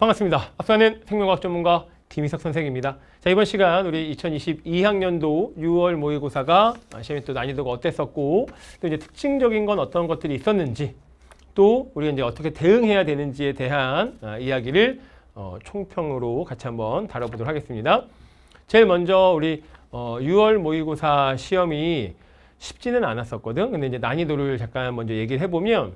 반갑습니다. 앞서는 생명과학 전문가 김희석 선생입니다. 자 이번 시간 우리 2022학년도 6월 모의고사가 시험이 또 난이도가 어땠었고 또 이제 특징적인 건 어떤 것들이 있었는지 또 우리가 이제 어떻게 대응해야 되는지에 대한 아, 이야기를 어, 총평으로 같이 한번 다뤄보도록 하겠습니다. 제일 먼저 우리 어, 6월 모의고사 시험이 쉽지는 않았었거든. 근데 이제 난이도를 잠깐 먼저 얘기를 해보면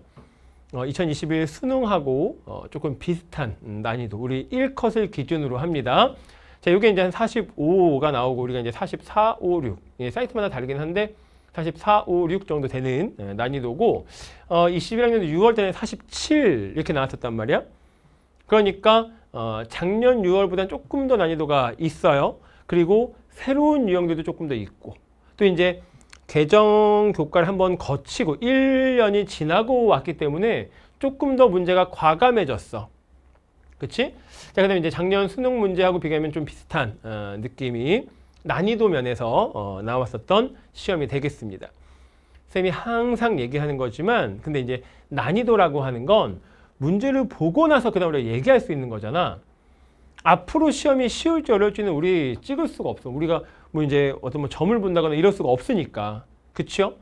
2021 어, 수능하고 어, 조금 비슷한 음, 난이도 우리 1컷을 기준으로 합니다. 자, 이게 이제 한 45가 나오고 우리가 이제 44, 5, 6 예, 사이트마다 다르긴 한데 44, 5, 6 정도 되는 예, 난이도고 어, 21학년도 6월 때는 47 이렇게 나왔었단 말이야. 그러니까 어, 작년 6월보다는 조금 더 난이도가 있어요. 그리고 새로운 유형들도 조금 더 있고 또 이제 개정 교과를 한번 거치고 1년이 지나고 왔기 때문에 조금 더 문제가 과감해졌어. 그치? 자, 그 다음에 이제 작년 수능 문제하고 비교하면 좀 비슷한 어, 느낌이 난이도 면에서 어, 나왔었던 시험이 되겠습니다. 쌤이 항상 얘기하는 거지만 근데 이제 난이도라고 하는 건 문제를 보고 나서 그 다음에 얘기할 수 있는 거잖아. 앞으로 시험이 쉬울지 어려울지는 우리 찍을 수가 없어. 우리가 뭐 이제 어떤 뭐 점을 본다거나 이럴 수가 없으니까 그쵸?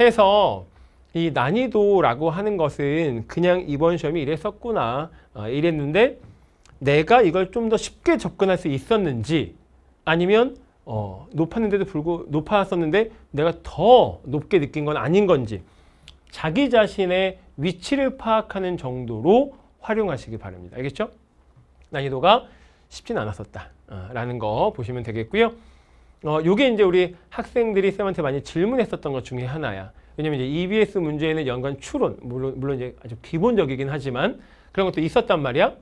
해서 이 난이도라고 하는 것은 그냥 이번 시험이 이랬었구나 어, 이랬는데 내가 이걸 좀 더 쉽게 접근할 수 있었는지 아니면 어, 높았는데도 불구 높았었는데 내가 더 높게 느낀 건 아닌 건지 자기 자신의 위치를 파악하는 정도로 활용하시기 바랍니다. 알겠죠? 난이도가 쉽진 않았었다 라는 거 보시면 되겠고요. 어, 요게 이제 우리 학생들이 쌤한테 많이 질문했었던 것 중에 하나야. 왜냐면 이제 EBS 문제에는 연관 추론, 물론, 물론 이제 아주 기본적이긴 하지만 그런 것도 있었단 말이야.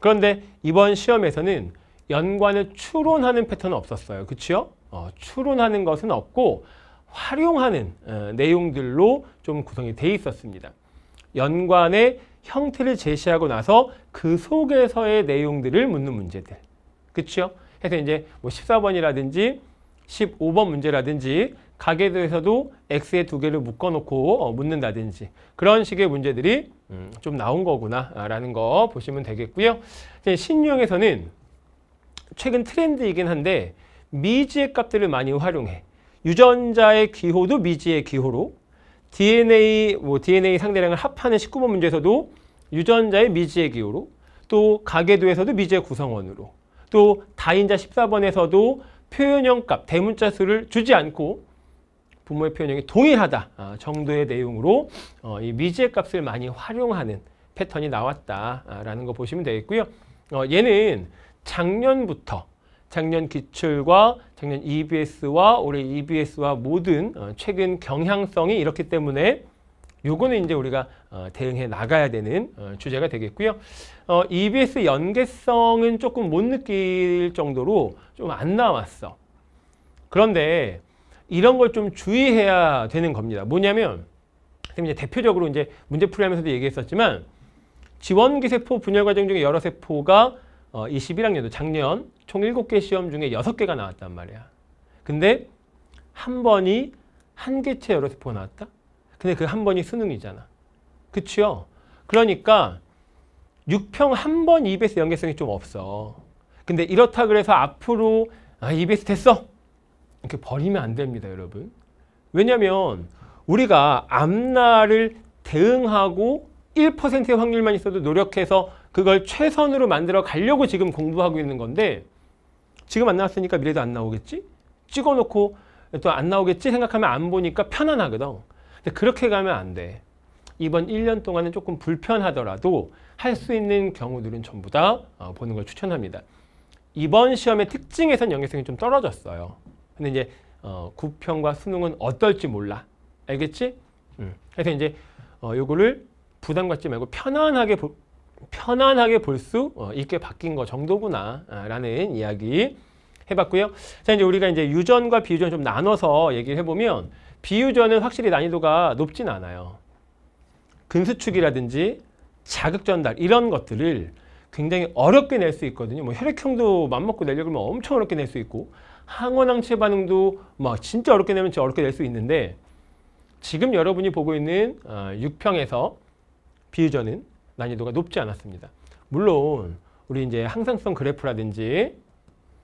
그런데 이번 시험에서는 연관을 추론하는 패턴은 없었어요. 그치요? 어, 추론하는 것은 없고 활용하는 어, 내용들로 좀 구성이 돼 있었습니다. 연관의 형태를 제시하고 나서 그 속에서의 내용들을 묻는 문제들. 그치요? 해서 이제 뭐 14번이라든지 15번 문제라든지 가계도에서도 X의 두 개를 묶어놓고 어, 묻는다든지 그런 식의 문제들이 음, 좀 나온 거구나라는 아, 거 보시면 되겠고요. 신유형에서는 최근 트렌드이긴 한데 미지의 값들을 많이 활용해. 유전자의 기호도 미지의 기호로 DNA, 뭐 DNA 상대량을 합하는 19번 문제에서도 유전자의 미지의 기호로 또 가계도에서도 미지의 구성원으로 또 다인자 14번에서도 표현형 값, 대문자 수를 주지 않고 부모의 표현형이 동일하다 아, 정도의 내용으로 어, 이 미지의 값을 많이 활용하는 패턴이 나왔다라는 거 보시면 되겠고요. 어, 얘는 작년부터 작년 기출과 작년 EBS와 올해 EBS와 모든 어, 최근 경향성이 이렇기 때문에 요거는 이제 우리가 어, 대응해 나가야 되는 어, 주제가 되겠고요. 어, EBS 연계성은 조금 못 느낄 정도로 좀 안 나왔어. 그런데 이런 걸 좀 주의해야 되는 겁니다. 뭐냐면 이제 대표적으로 이제 문제 풀이하면서도 얘기했었지만 지원기 세포 분열 과정 중에 여러 세포가 어, 21학년도 작년 총 7개 시험 중에 6개가 나왔단 말이야. 근데 한 번이 한 개체 여러 세포가 나왔다? 근데 그 한 번이 수능이잖아. 그치요? 그러니까 6평한번 EBS 연계성이 좀 없어. 근데 이렇다 그래서 앞으로 아, EBS 됐어! 이렇게 버리면 안 됩니다, 여러분. 왜냐면 우리가 앞날을 대응하고 1%의 확률만 있어도 노력해서 그걸 최선으로 만들어 가려고 지금 공부하고 있는 건데 지금 안 나왔으니까 미래도 안 나오겠지? 찍어놓고 또 안 나오겠지? 생각하면 안 보니까 편안하거든. 근데 그렇게 가면 안 돼. 이번 1년 동안은 조금 불편하더라도 할 수 있는 경우들은 전부 다 어, 보는 걸 추천합니다. 이번 시험의 특징에선 연계성이 좀 떨어졌어요. 근데 이제 어, 구평과 수능은 어떨지 몰라. 알겠지? 음. 그래서 이제 어, 요거를 부담 갖지 말고 편안하게 보, 편안하게 볼수 어, 있게 바뀐 거 정도구나 아, 라는 이야기 해봤고요. 자 이제 우리가 이제 유전과 비유전 좀 나눠서 얘기를 해보면 비유전은 확실히 난이도가 높진 않아요. 근수축이라든지 자극 전달 이런 것들을 굉장히 어렵게 낼 수 있거든요. 뭐 혈액형도 맘먹고 내려고 하면 엄청 어렵게 낼 수 있고 항원항체 반응도 막 뭐 진짜 어렵게 내면 진짜 어렵게 낼 수 있는데 지금 여러분이 보고 있는 6평에서 어, 비유전은 난이도가 높지 않았습니다. 물론 우리 이제 항상성 그래프라든지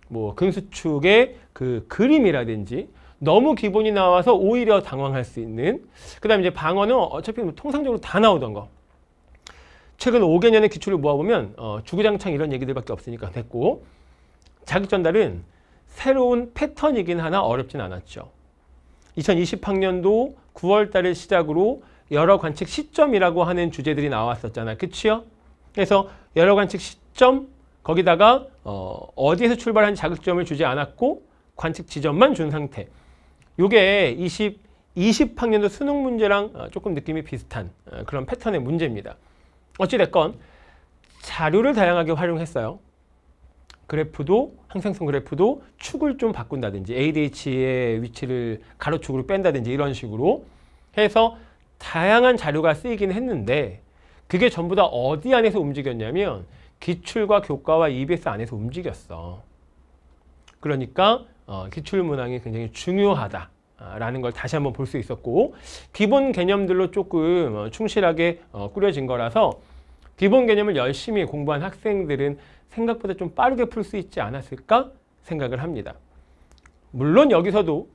뭐 근수축의 그 그림이라든지 너무 기본이 나와서 오히려 당황할 수 있는 그 다음에 이제 방어는 어차피 뭐 통상적으로 다 나오던 거 최근 5개년의 기출을 모아보면 어, 주구장창 이런 얘기들밖에 없으니까 됐고 자기 전달은 새로운 패턴이긴 하나 어렵진 않았죠. 2020학년도 9월 달을 시작으로 여러 관측 시점이라고 하는 주제들이 나왔었잖아요. 그치요? 그래서 여러 관측 시점 거기다가 어, 어디에서 출발한 자극점을 주지 않았고 관측 지점만 준 상태. 요게 20, 20학년도 수능 문제랑 어, 조금 느낌이 비슷한 어, 그런 패턴의 문제입니다. 어찌됐건 자료를 다양하게 활용했어요. 그래프도 항생성 그래프도 축을 좀 바꾼다든지 ADH의 위치를 가로축으로 뺀다든지 이런 식으로 해서 다양한 자료가 쓰이긴 했는데 그게 전부 다 어디 안에서 움직였냐면 기출과 교과와 EBS 안에서 움직였어. 그러니까 어, 기출문항이 굉장히 중요하다라는 걸 다시 한번 볼 수 있었고 기본 개념들로 조금 어, 충실하게 어, 꾸려진 거라서 기본 개념을 열심히 공부한 학생들은 생각보다 좀 빠르게 풀 수 있지 않았을까 생각을 합니다. 물론 여기서도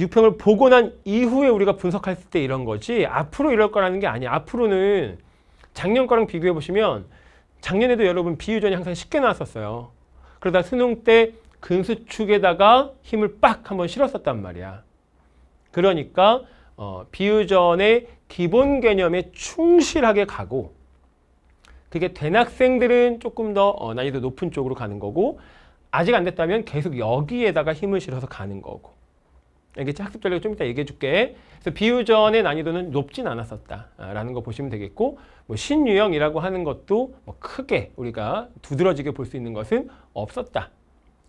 6평을 보고 난 이후에 우리가 분석할때 이런 거지 앞으로 이럴 거라는 게 아니야. 앞으로는 작년 거랑 비교해 보시면 작년에도 여러분 비유전이 항상 쉽게 나왔었어요. 그러다 수능 때 근수축에다가 힘을 빡 한번 실었었단 말이야. 그러니까 어, 비유전의 기본 개념에 충실하게 가고 그게 대 학생들은 조금 더 어, 난이도 높은 쪽으로 가는 거고 아직 안 됐다면 계속 여기에다가 힘을 실어서 가는 거고 알겠지? 학습 전략 좀 이따 얘기해 줄게. 그래서 비유전의 난이도는 높진 않았었다라는 거 보시면 되겠고 뭐 신유형이라고 하는 것도 뭐 크게 우리가 두드러지게 볼 수 있는 것은 없었다.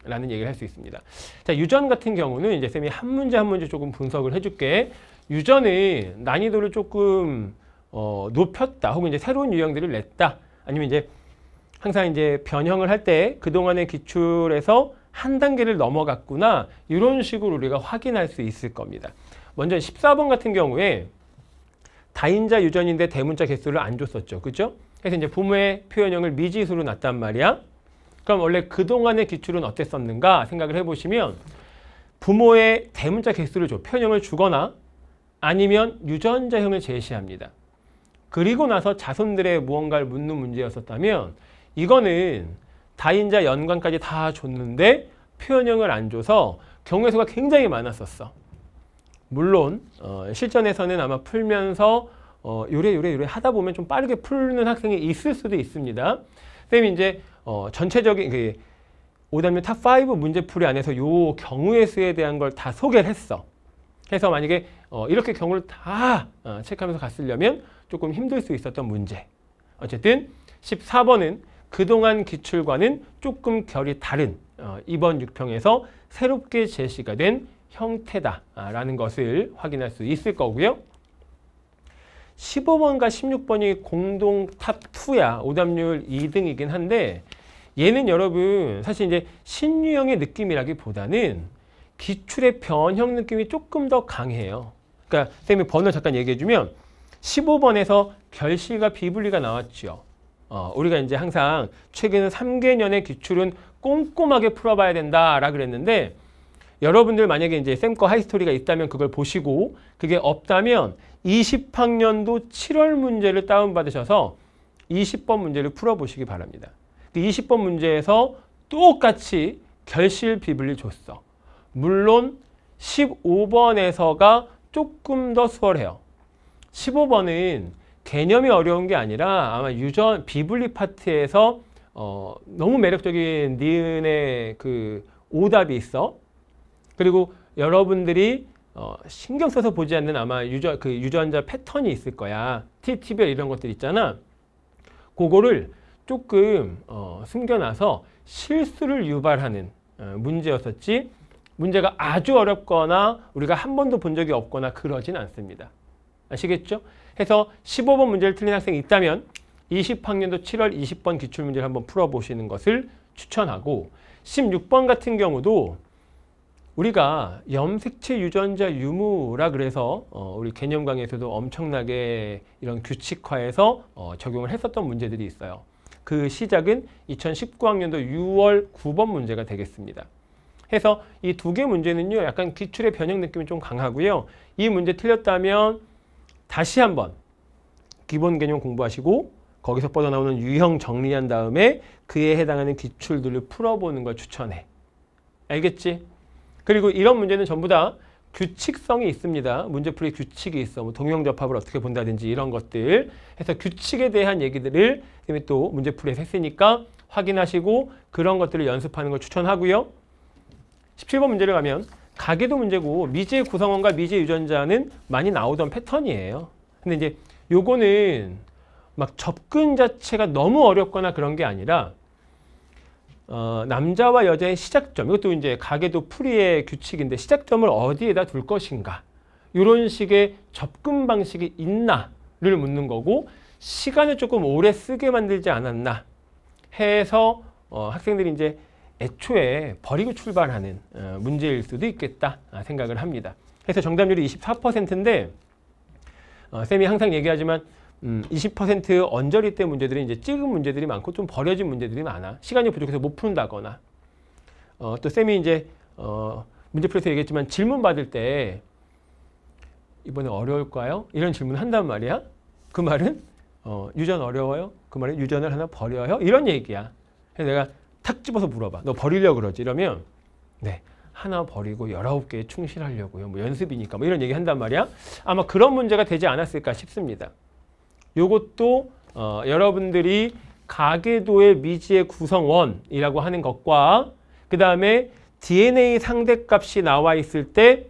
라는 얘기를 할 수 있습니다. 자, 유전 같은 경우는 이제 쌤이 한 문제 한 문제 조금 분석을 해줄게. 유전의 난이도를 조금 어, 높였다. 혹은 이제 새로운 유형들을 냈다. 아니면 이제 항상 이제 변형을 할 때 그동안의 기출에서 한 단계를 넘어갔구나. 이런 식으로 우리가 확인할 수 있을 겁니다. 먼저 14번 같은 경우에 다인자 유전인데 대문자 개수를 안 줬었죠. 그죠? 그래서 이제 부모의 표현형을 미지수로 났단 말이야. 그럼 원래 그동안의 기출은 어땠었는가 생각을 해보시면 부모의 대문자 개수를 줘편형을 주거나 아니면 유전자형을 제시합니다. 그리고 나서 자손들의 무언가를 묻는 문제였었다면 이거는 다인자 연관까지 다 줬는데 표현형을 안 줘서 경우의 수가 굉장히 많았었어. 물론 어, 실전에서는 아마 풀면서 어, 요래 요래 요래 하다 보면 좀 빠르게 풀는 학생이 있을 수도 있습니다. 쌤이 이제 어, 전체적인 그 오답면 탑 5 문제풀이 안에서 요 경우의 수에 대한 걸 다 소개를 했어. 그래서 만약에 어, 이렇게 경우를 다 어, 체크하면서 갔으려면 조금 힘들 수 있었던 문제. 어쨌든 14번은 그동안 기출과는 조금 결이 다른 어, 이번 6평에서 새롭게 제시가 된 형태다라는 것을 확인할 수 있을 거고요. 15번과 16번이 공동 탑2야 오답률 2등이긴 한데 얘는 여러분 사실 이제 신유형의 느낌이라기보다는 기출의 변형 느낌이 조금 더 강해요. 그러니까 선생님이 번호 잠깐 얘기해주면 15번에서 결실과 비분리가 나왔죠. 어, 우리가 이제 항상 최근 3개년의 기출은 꼼꼼하게 풀어봐야 된다라 그랬는데 여러분들 만약에 이제 쌤 거 하이스토리가 있다면 그걸 보시고 그게 없다면 20학년도 7월 문제를 다운받으셔서 20번 문제를 풀어보시기 바랍니다. 그 20번 문제에서 똑같이 결실 비블리 줬어. 물론 15번에서가 조금 더 수월해요. 15번은 개념이 어려운 게 아니라 아마 유전 비블리 파트에서 어, 너무 매력적인 니은의 그 오답이 있어. 그리고 여러분들이 어, 신경 써서 보지 않는 아마 유저, 그 유전자 패턴이 있을 거야. TT별 이런 것들 있잖아. 그거를 조금 어, 숨겨놔서 실수를 유발하는 어, 문제였었지 문제가 아주 어렵거나 우리가 한 번도 본 적이 없거나 그러진 않습니다. 아시겠죠? 해서 15번 문제를 틀린 학생이 있다면 20학년도 7월 20번 기출문제를 한번 풀어보시는 것을 추천하고 16번 같은 경우도 우리가 염색체 유전자 유무라 그래서 어, 우리 개념 강에서도 엄청나게 이런 규칙화해서 어, 적용을 했었던 문제들이 있어요. 그 시작은 2019학년도 6월 9번 문제가 되겠습니다. 해서 이 두 개 문제는요. 약간 기출의 변형 느낌이 좀 강하고요. 이 문제 틀렸다면 다시 한번 기본 개념 공부하시고 거기서 뻗어나오는 유형 정리한 다음에 그에 해당하는 기출들을 풀어보는 걸 추천해. 알겠지? 그리고 이런 문제는 전부 다 규칙성이 있습니다. 문제풀이 규칙이 있어. 뭐 동영접합을 어떻게 본다든지 이런 것들. 해서 규칙에 대한 얘기들을 이미 또 문제풀이에서 했으니까 확인하시고 그런 것들을 연습하는 걸 추천하고요. 17번 문제를 가면 가계도 문제고 미지의 구성원과 미지의 유전자는 많이 나오던 패턴이에요. 근데 이제 요거는 막 접근 자체가 너무 어렵거나 그런 게 아니라 어, 남자와 여자의 시작점 이것도 이제 가계도 풀이의 규칙인데 시작점을 어디에다 둘 것인가 이런 식의 접근 방식이 있나를 묻는 거고 시간을 조금 오래 쓰게 만들지 않았나 해서 어, 학생들이 이제 애초에 버리고 출발하는 어, 문제일 수도 있겠다 아, 생각을 합니다. 그래서 정답률이 24%인데 어, 쌤이 항상 얘기하지만 음, 20% 언저리 때 문제들이 이제 찍은 문제들이 많고 좀 버려진 문제들이 많아. 시간이 부족해서 못 푼다거나. 어, 또 쌤이 이제 어, 문제풀이에서 얘기했지만 질문 받을 때 이번에 어려울까요? 이런 질문 한단 말이야. 그 말은 어, 유전 어려워요? 그 말은 유전을 하나 버려요? 이런 얘기야. 그래서 내가 탁 집어서 물어봐. 너 버리려고 그러지? 이러면 네. 하나 버리고 열아홉 개에 충실하려고요. 뭐 연습이니까 뭐 이런 얘기 한단 말이야. 아마 그런 문제가 되지 않았을까 싶습니다. 요것도 어, 여러분들이 가계도의 미지의 구성원이라고 하는 것과 그 다음에 DNA 상대값이 나와 있을 때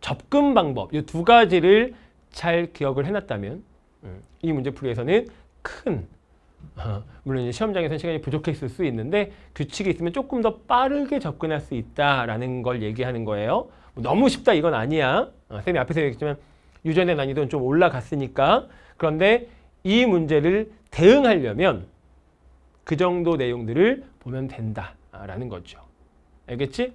접근 방법 이 두 가지를 잘 기억을 해놨다면 음, 이 문제풀이에서는 큰 어, 물론 시험장에서는 시간이 부족했을 수 있는데 규칙이 있으면 조금 더 빠르게 접근할 수 있다라는 걸 얘기하는 거예요. 뭐 너무 쉽다 이건 아니야. 어, 쌤이 앞에서 얘기했지만 유전의 난이도는 좀 올라갔으니까 그런데 이 문제를 대응하려면 그 정도 내용들을 보면 된다라는 거죠. 알겠지?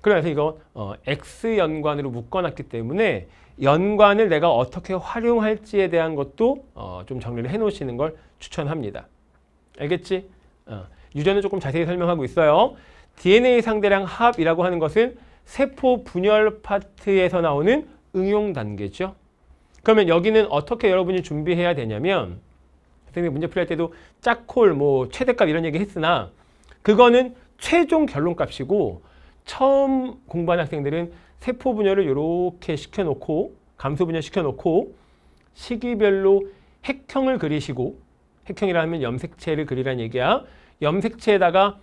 그래서 이거 어, X연관으로 묶어놨기 때문에 연관을 내가 어떻게 활용할지에 대한 것도 어, 좀 정리를 해놓으시는 걸 추천합니다. 알겠지? 어, 유전을 조금 자세히 설명하고 있어요. DNA 상대량 합이라고 하는 것은 세포 분열 파트에서 나오는 응용 단계죠. 그러면 여기는 어떻게 여러분이 준비해야 되냐면 선생님이 문제 풀이할 때도 짝콜, 뭐 최대값 이런 얘기 했으나 그거는 최종 결론값이고 처음 공부한 학생들은 세포 분열을 이렇게 시켜놓고 감소 분열 시켜놓고 시기별로 핵형을 그리시고 핵형이라면 염색체를 그리라는 얘기야. 염색체에다가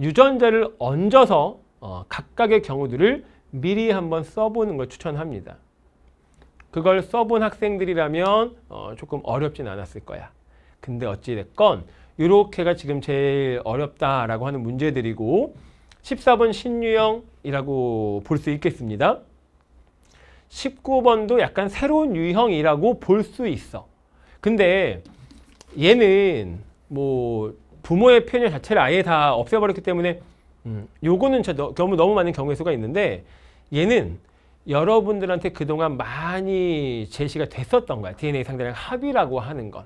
유전자를 얹어서 어, 각각의 경우들을 미리 한번 써보는 걸 추천합니다. 그걸 써본 학생들이라면 어, 조금 어렵진 않았을 거야. 근데 어찌됐건 이렇게가 지금 제일 어렵다라고 하는 문제들이고 14번 신유형이라고 볼 수 있겠습니다. 19번도 약간 새로운 유형이라고 볼 수 있어. 근데 얘는 뭐 부모의 표현 자체를 아예 다 없애버렸기 때문에 음, 요거는 저, 너무, 너무 많은 경우의 수가 있는데 얘는 여러분들한테 그동안 많이 제시가 됐었던 거야. DNA 상대량 합이라고 하는 건.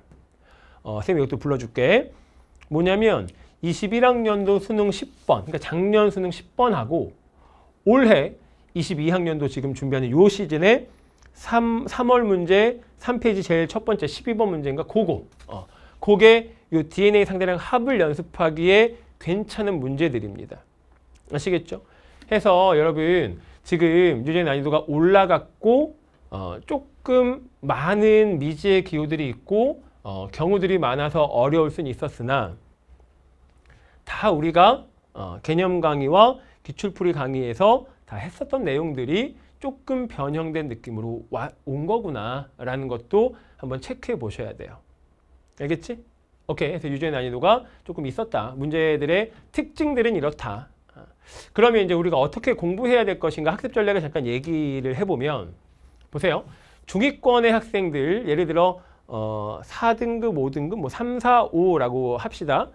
어, 쌤 이것도 불러줄게. 뭐냐면 21학년도 수능 10번, 그러니까 작년 수능 10번하고 올해 22학년도 지금 준비하는 요 시즌에 3, 3월 문제 3페이지 제일 첫 번째 12번 문제인가 그거. 어, 그게 요 DNA 상대량 합을 연습하기에 괜찮은 문제들입니다. 아시겠죠? 해서 여러분 지금 유전의 난이도가 올라갔고 어, 조금 많은 미지의 기호들이 있고 어, 경우들이 많아서 어려울 수는 있었으나 다 우리가 어, 개념 강의와 기출풀이 강의에서 다 했었던 내용들이 조금 변형된 느낌으로 와, 온 거구나 라는 것도 한번 체크해 보셔야 돼요. 알겠지? 오케이. 그래서 유전의 난이도가 조금 있었다. 문제들의 특징들은 이렇다. 그러면 이제 우리가 어떻게 공부해야 될 것인가 학습 전략을 잠깐 얘기를 해보면 보세요. 중위권의 학생들 예를 들어 어, 4등급, 5등급 뭐 3, 4, 5라고 합시다.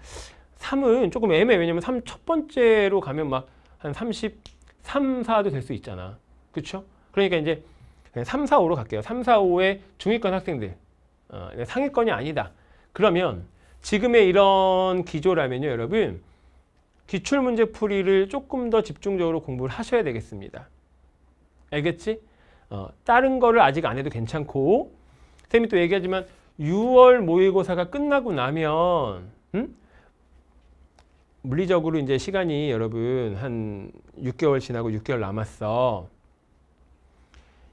3은 조금 애매해. 왜냐면 3 첫 번째로 가면 막 한 33, 4도 될 수 있잖아. 그렇죠? 그러니까 이제 3, 4, 5로 갈게요. 3, 4, 5의 중위권 학생들. 어, 상위권이 아니다. 그러면 지금의 이런 기조라면요, 여러분. 기출문제 풀이를 조금 더 집중적으로 공부를 하셔야 되겠습니다. 알겠지? 어, 다른 거를 아직 안 해도 괜찮고 쌤이 또 얘기하지만 6월 모의고사가 끝나고 나면 음? 물리적으로 이제 시간이 여러분 한 6개월 지나고 6개월 남았어.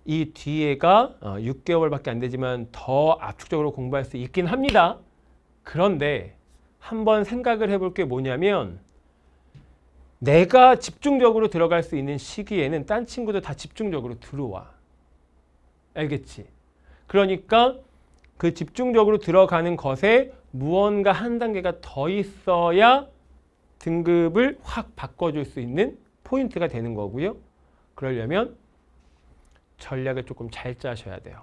이 뒤에가 6개월밖에 어, 안 되지만 더 압축적으로 공부할 수 있긴 합니다. 그런데 한번 생각을 해볼 게 뭐냐면 내가 집중적으로 들어갈 수 있는 시기에는 딴 친구도 다 집중적으로 들어와. 알겠지? 그러니까 그 집중적으로 들어가는 것에 무언가 한 단계가 더 있어야 등급을 확 바꿔줄 수 있는 포인트가 되는 거고요. 그러려면 전략을 조금 잘 짜셔야 돼요.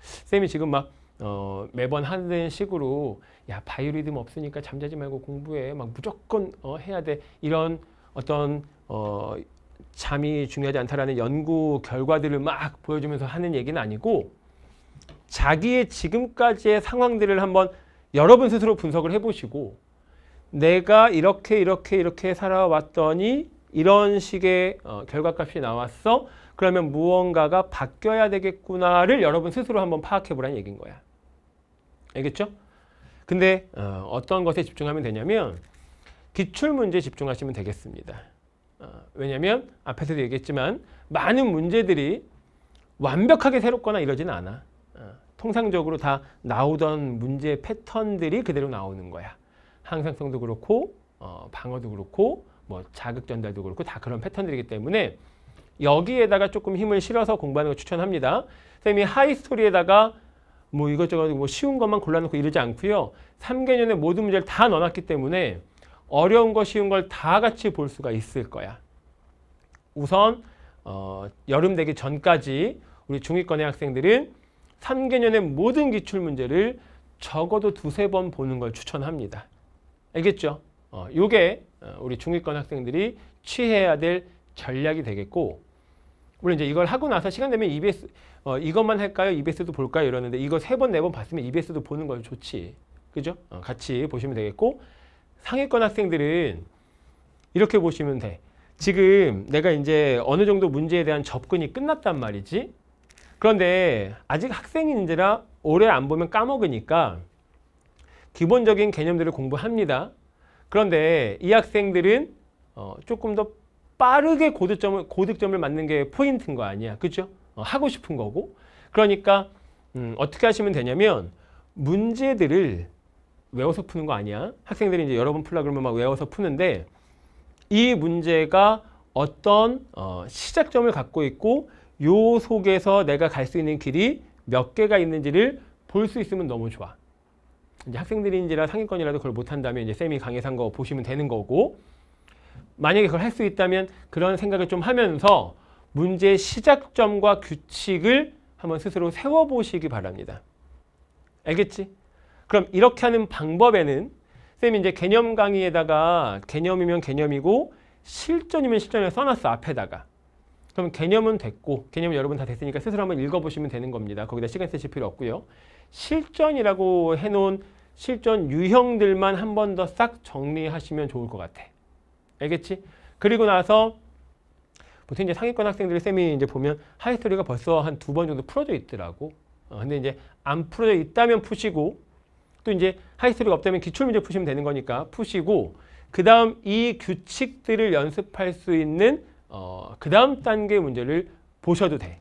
쌤이 지금 막 어, 매번 하는 식으로 야 바이오리듬 없으니까 잠자지 말고 공부해 막 무조건 어, 해야 돼 이런 어떤 어, 잠이 중요하지 않다라는 연구 결과들을 막 보여주면서 하는 얘기는 아니고 자기의 지금까지의 상황들을 한번 여러분 스스로 분석을 해보시고 내가 이렇게 이렇게 이렇게 살아왔더니 이런 식의 어, 결과값이 나왔어 그러면 무언가가 바뀌어야 되겠구나를 여러분 스스로 한번 파악해보라는 얘기인 거야 알겠죠? 근데 어, 어떤 것에 집중하면 되냐면 기출문제 에 집중하시면 되겠습니다. 어, 왜냐하면 앞에서도 얘기했지만 많은 문제들이 완벽하게 새롭거나 이러지는 않아. 어, 통상적으로 다 나오던 문제 패턴들이 그대로 나오는 거야. 항상성도 그렇고 어, 방어도 그렇고 뭐 자극 전달도 그렇고 다 그런 패턴들이기 때문에 여기에다가 조금 힘을 실어서 공부하는 걸 추천합니다. 선생님이 하이스토리에다가 뭐 이것저것 뭐 쉬운 것만 골라놓고 이러지 않고요. 3개년의 모든 문제를 다 넣어놨기 때문에 어려운 거 쉬운 걸 다 같이 볼 수가 있을 거야. 우선 어, 여름 되기 전까지 우리 중위권의 학생들은 3개년의 모든 기출문제를 적어도 두세 번 보는 걸 추천합니다. 알겠죠? 어, 요게 어, 우리 중위권 학생들이 취해야 될 전략이 되겠고 물론 이제 이걸 하고 나서 시간 되면 EBS 어, 이것만 할까요? EBS도 볼까요? 이러는데 이거 세 번, 네 번 봤으면 EBS도 보는 건 좋지. 그죠? 어, 같이 보시면 되겠고 상위권 학생들은 이렇게 보시면 돼. 지금 내가 이제 어느 정도 문제에 대한 접근이 끝났단 말이지. 그런데 아직 학생인지라 오래 안 보면 까먹으니까 기본적인 개념들을 공부합니다. 그런데 이 학생들은 어, 조금 더 빠르게 고득점을, 고득점을 맞는 게 포인트인 거 아니야. 그죠? 어, 하고 싶은 거고. 그러니까 음, 어떻게 하시면 되냐면 문제들을 외워서 푸는 거 아니야? 학생들이 이제 여러 번 풀라 그러면 막 외워서 푸는데 이 문제가 어떤 어, 시작점을 갖고 있고 요 속에서 내가 갈 수 있는 길이 몇 개가 있는지를 볼 수 있으면 너무 좋아. 이제 학생들인지라 상위권이라도 그걸 못한다면 이제 쌤이 강의한 거 보시면 되는 거고 만약에 그걸 할 수 있다면 그런 생각을 좀 하면서 문제 시작점과 규칙을 한번 스스로 세워보시기 바랍니다. 알겠지? 그럼 이렇게 하는 방법에는 쌤이 이제 개념 강의에다가 개념이면 개념이고 실전이면 실전을 써놨어 앞에다가 그럼 개념은 됐고 개념은 여러분 다 됐으니까 스스로 한번 읽어보시면 되는 겁니다. 거기다 시간 쓰실 필요 없고요. 실전이라고 해놓은 실전 유형들만 한 번 더 싹 정리하시면 좋을 것 같아. 알겠지? 그리고 나서 보통 이제 상위권 학생들이 쌤이 이제 보면 하이스토리가 벌써 한 두 번 정도 풀어져 있더라고. 어, 근데 이제 안 풀어져 있다면 푸시고 또 이제 하이스트리가 없다면 기출 문제 푸시면 되는 거니까 푸시고 그 다음 이 규칙들을 연습할 수 있는 어, 그 다음 단계 문제를 보셔도 돼.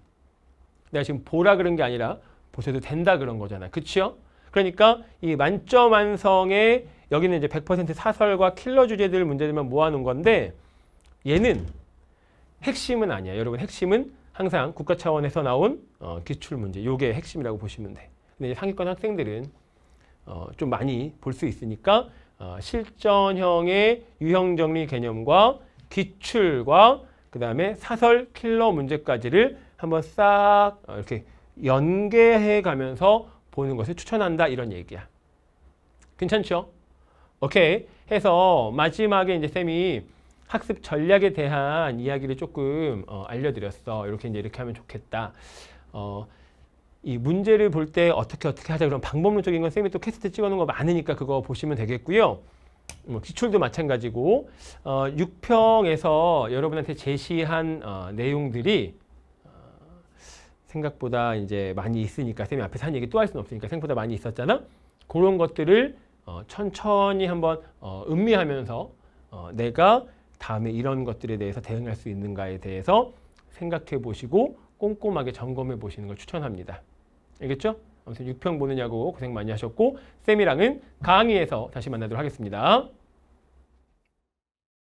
내가 지금 보라 그런 게 아니라 보셔도 된다 그런 거잖아. 그치요? 그러니까 이 만점 완성에 여기는 이제 100% 사설과 킬러 주제들 문제들만 모아놓은 건데 얘는 핵심은 아니야. 여러분 핵심은 항상 국가 차원에서 나온 어, 기출 문제. 요게 핵심이라고 보시면 돼. 근데 상위권 학생들은 어, 좀 많이 볼 수 있으니까 어, 실전형의 유형정리 개념과 기출과 그 다음에 사설 킬러 문제까지를 한번 싹 어, 이렇게 연계해 가면서 보는 것을 추천한다 이런 얘기야. 괜찮죠? 오케이. 해서 마지막에 이제 쌤이 학습 전략에 대한 이야기를 조금 어, 알려드렸어. 이렇게 이제 이렇게 하면 좋겠다. 어, 이 문제를 볼 때 어떻게 어떻게 하자 그런 방법론적인 건님이또 캐스트 찍어놓은 거 많으니까 그거 보시면 되겠고요. 뭐 기출도 마찬가지고 어, 6평에서 여러분한테 제시한 어, 내용들이 어, 생각보다 이제 많이 있으니까 쌤이 앞에서 한 얘기 또 할 수는 없으니까 생각보다 많이 있었잖아. 그런 것들을 어, 천천히 한번 어, 음미하면서 어, 내가 다음에 이런 것들에 대해서 대응할 수 있는가에 대해서 생각해 보시고 꼼꼼하게 점검해 보시는 걸 추천합니다. 알겠죠? 아무튼 6평 보느냐고 고생 많이 하셨고 쌤이랑은 강의에서 다시 만나도록 하겠습니다.